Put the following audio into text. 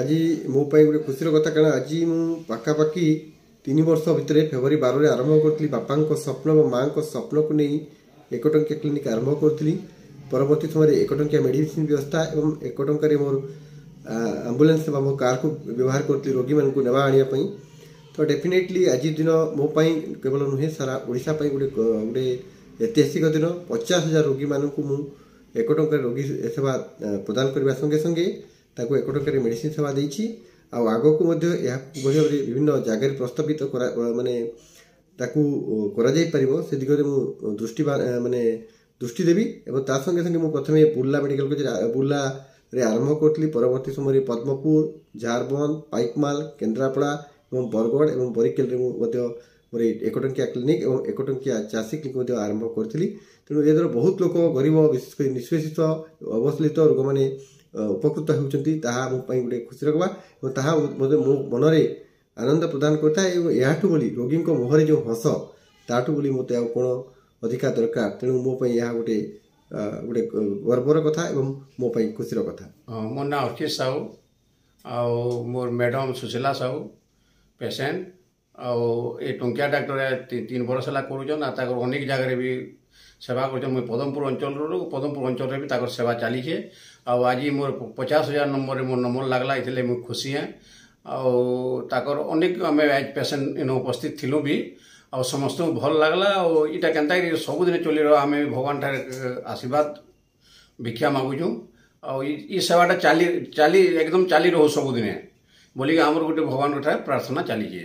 ଆଜି ମୋ ପାଇଁ ଗୋଟେ ଖୁସିର କଥା କାରଣ ଆଜି ମୁଁ ପାଖାପାଖି ତିନି ବର୍ଷ ଭିତରେ ଫେବୃଆରୀ ବାରରେ ଆରମ୍ଭ କରିଥିଲି ବାପାଙ୍କ ସ୍ୱପ୍ନ ବା ମାଆଙ୍କ ସ୍ୱପ୍ନକୁ ନେଇ ଏକ ଟଙ୍କିଆ କ୍ଲିନିକ୍ ଆରମ୍ଭ କରିଥିଲି ପରବର୍ତ୍ତୀ ସମୟରେ ଏକ ଟଙ୍କିଆ ମେଡ଼ିସିନ୍ ବ୍ୟବସ୍ଥା ଏବଂ ଏକ ଟଙ୍କାରେ ମୋର ଆମ୍ବୁଲାନ୍ସ ବା ମୋ କାର୍କୁ ବ୍ୟବହାର କରୁଥିଲି ରୋଗୀମାନଙ୍କୁ ନେବା ଆଣିବା ପାଇଁ ତ ଡେଫିନେଟଲି ଆଜି ଦିନ ମୋ ପାଇଁ କେବଳ ନୁହେଁ ସାରା ଓଡ଼ିଶା ପାଇଁ ଗୋଟେ ଗୋଟେ ଐତିହାସିକ ଦିନ ପଚାଶ ହଜାର ରୋଗୀମାନଙ୍କୁ ମୁଁ ଏକ ଟଙ୍କାରେ ରୋଗୀ ସେବା ପ୍ରଦାନ କରିବା ସଙ୍ଗେ ସଙ୍ଗେ ତାକୁ ଏକ ଟଙ୍କାରେ ମେଡ଼ିସିନ୍ ସେବା ଦେଇଛି ଆଉ ଆଗକୁ ମଧ୍ୟ ଏହା କିଭଳି ଭାବରେ ବିଭିନ୍ନ ଜାଗାରେ ପ୍ରସ୍ତାବିତ କରା ମାନେ ତାକୁ କରାଯାଇପାରିବ ସେ ଦିଗରେ ମୁଁ ଦୃଷ୍ଟି ମାନେ ଦୃଷ୍ଟି ଦେବି ଏବଂ ତା ସଙ୍ଗେ ସଙ୍ଗେ ମୁଁ ପ୍ରଥମେ ବୁର୍ଲା ମେଡ଼ିକାଲ କଲେଜ ବୁର୍ଲାରେ ଆରମ୍ଭ କରିଥିଲି ପରବର୍ତ୍ତୀ ସମୟରେ ପଦ୍ମପୁର ଝାରବନ୍ଦ ପାଇକମାଲ କେନ୍ଦ୍ରାପଡ଼ା ଏବଂ ବରଗଡ଼ ଏବଂ ବରିକେଲରେ ମୁଁ ମଧ୍ୟ ମୋର ଏକ ଟଙ୍କିଆ କ୍ଲିନିକ୍ ଏବଂ ଏକ ଟଙ୍କିଆ ଚାଷୀ କ୍ଲିନିକ୍ ମଧ୍ୟ ଆରମ୍ଭ କରିଥିଲି ତେଣୁ ଏଦ୍ୱାରା ବହୁତ ଲୋକ ଗରିବ ବିଶେଷ କରି ନିଃଶୋଷିତ ଅବହେଳିତ ରୋଗମାନେ ଉପକୃତ ହେଉଛନ୍ତି ତାହା ମୋ ପାଇଁ ଗୋଟିଏ ଖୁସିର କଥା ଏବଂ ତାହା ମୋତେ ମୋ ମନରେ ଆନନ୍ଦ ପ୍ରଦାନ କରିଥାଏ ଏବଂ ଏହାଠୁ ବୋଲି ରୋଗୀଙ୍କ ମୁହଁରେ ଯେଉଁ ହସ ତାଠୁ ବୋଲି ମୋତେ ଆଉ କ'ଣ ଅଧିକା ଦରକାର ତେଣୁ ମୋ ପାଇଁ ଏହା ଗୋଟିଏ ଗୋଟେ ଗର୍ବର କଥା ଏବଂ ମୋ ପାଇଁ ଖୁସିର କଥା ହଁ ମୋ ନାଁ ଅର୍ଚିତ ସାହୁ ଆଉ ମୋର ମ୍ୟାଡ଼ମ୍ ସୁଶୀଲା ସାହୁ ପେସେଣ୍ଟ ଆଉ ଏ ଟଙ୍କିଆ ଡାକ୍ତର ତିନି ବର୍ଷ ହେଲା କରୁଛନ୍ ଆଉ ତାଙ୍କର ଅନେକ ଜାଗାରେ ବି सेवा कर पदमपुर अंचल पदमपुर अंचल भी तक सेवा चलीचे आज मोर पचास हजार नंबर मोर नंबर लग्ला इसलिए मुझे खुशी हे आकर अनेक आम एज पेसेंट इन उपस्थित थी भी आ समस्त भल लगला आटा के सबुदिन चल रहा आम भगवान ठार आशीर्वाद भिक्षा मगुचू आ सेवाटा चली चली एकदम चली रो सबुदे बोलिक आमर गोटे भगवान ठार प्रार्थना चलीजे